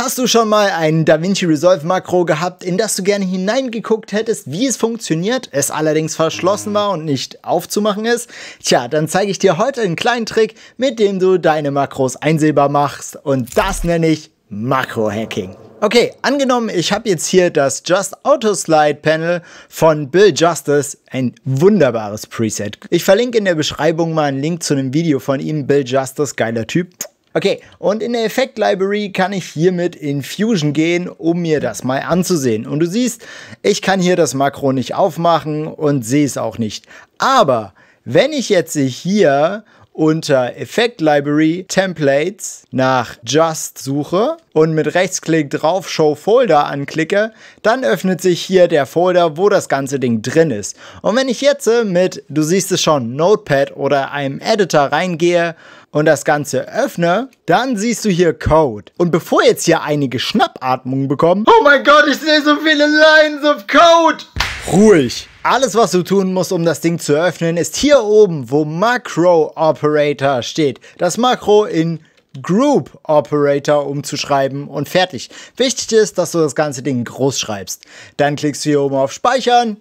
Hast du schon mal ein DaVinci Resolve Makro gehabt, in das du gerne hineingeguckt hättest, wie es funktioniert, es allerdings verschlossen war und nicht aufzumachen ist? Tja, dann zeige ich dir heute einen kleinen Trick, mit dem du deine Makros einsehbar machst und das nenne ich Makro-Hacking. Okay, angenommen, ich habe jetzt hier das Just Auto Slide Panel von Bill Justice, ein wunderbares Preset. Ich verlinke in der Beschreibung mal einen Link zu einem Video von ihm, Bill Justice, geiler Typ. Okay, und in der Effekt Library kann ich hiermit in Fusion gehen, um mir das mal anzusehen. Und du siehst, ich kann hier das Makro nicht aufmachen und sehe es auch nicht. Aber wenn ich jetzt hier unter Effect Library Templates nach Just suche und mit Rechtsklick drauf Show Folder anklicke, dann öffnet sich hier der Folder, wo das ganze Ding drin ist. Und wenn ich jetzt äh, mit, du siehst es schon, Notepad oder einem Editor reingehe und das Ganze öffne, dann siehst du hier Code. Und bevor jetzt hier einige Schnappatmungen bekommen, oh mein Gott, ich sehe so viele Lines of Code! Ruhig! Alles, was du tun musst, um das Ding zu öffnen, ist hier oben, wo Macro Operator steht. Das Makro in Group Operator umzuschreiben und fertig. Wichtig ist, dass du das ganze Ding groß schreibst. Dann klickst du hier oben auf Speichern.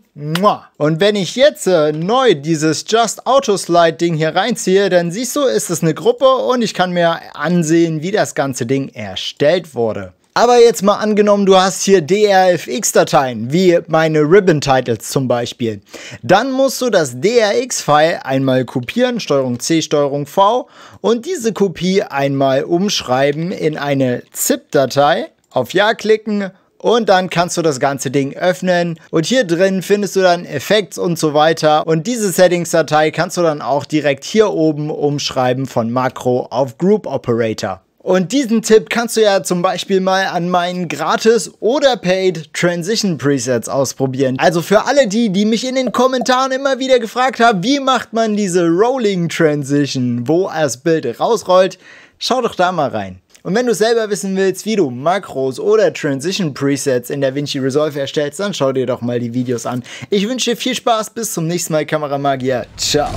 Und wenn ich jetzt äh, neu dieses Just Auto Slide Ding hier reinziehe, dann siehst du, ist es eine Gruppe und ich kann mir ansehen, wie das ganze Ding erstellt wurde. Aber jetzt mal angenommen, du hast hier DRFX-Dateien, wie meine Ribbon-Titles zum Beispiel. Dann musst du das DRX-File einmal kopieren, Steuerung C, Steuerung V, und diese Kopie einmal umschreiben in eine ZIP-Datei, auf Ja klicken und dann kannst du das ganze Ding öffnen und hier drin findest du dann Effects und so weiter und diese Settings-Datei kannst du dann auch direkt hier oben umschreiben von Makro auf Group Operator. Und diesen Tipp kannst du ja zum Beispiel mal an meinen gratis oder paid Transition Presets ausprobieren. Also für alle die, die mich in den Kommentaren immer wieder gefragt haben, wie macht man diese Rolling Transition, wo das Bild rausrollt, schau doch da mal rein. Und wenn du selber wissen willst, wie du Makros oder Transition Presets in DaVinci Resolve erstellst, dann schau dir doch mal die Videos an. Ich wünsche dir viel Spaß, bis zum nächsten Mal Kameramagier. Ciao.